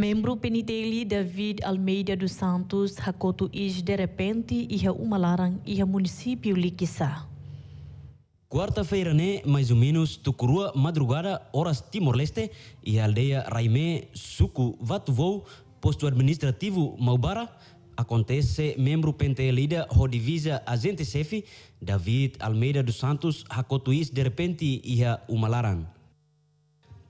Membro Penitelli David Almeida dos Santos hakotu is de repente ia uma larang ia município Liquiçá. Quarta-feira, né, mais ou menos, tucurua madrugada, horas Timor-Leste, e a aldeia Raimé, Suco, Vatuvou, posto administrativo Maubara, acontece membro pentelida Rodivisa Azente Sefi, David Almeida dos Santos, hakotuis de repente ia uma laran.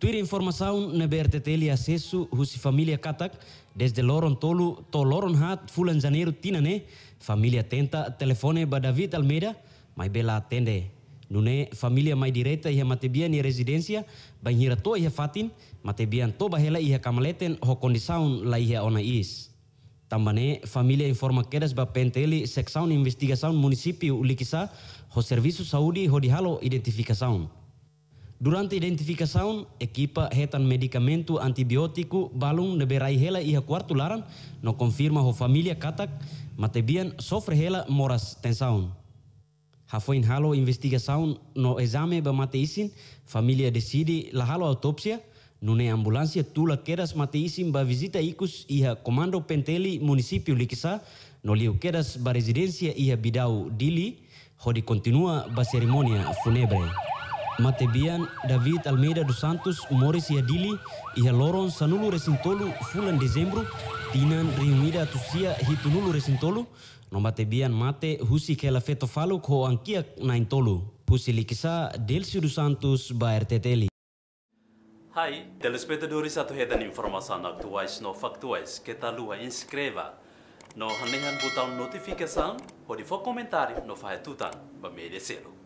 Tuira informação na BRTT ele acesso husi família katak desde loron tolu to loron hat fulan janeiro tina né? Família tenta telefone ba David Almeida, mai bela atende. Nune família mai direta ia matebia ni residência, banhira toa ia fatin, matebian toba hela ia kamaleten ho condição la ia ona is. Tambane família informa kedas ba penteli secção investigação município ulikisa ho serviço saúde ho dihalo identificação. Durante identificação, equipa retan medicamento antibiótico balum de berai ia quarto laran, no confirma ho família katak, matebian sofre hela moras tensão. Hafoin halo investigação no exame ba mate isin, família decide la halo autopsia, nune ambulância tula quedas mate ba visita ikus ia comando penteli município likisa, no liu quedas ba residência ia bidau dili, hodi continua ba cerimônia funebre. Matebian, David Almeida dos Santos, Morris Yadili, ia Loron Sanulu Resintolu, Fulan Dezembro, Tinan riumida Tusia Hitunulu Resintolu, no Matebian Mate, Husi Kela Feto falu ko angkiak Naintolu, Husi Likisa, Delcio dos Santos, Baer Teteli. Hai, telespectadores atuhetan informação atuais no faktuais kita lua inskreva No hanehan botão notificação, pode for comentário no faetutan, ba merecelo.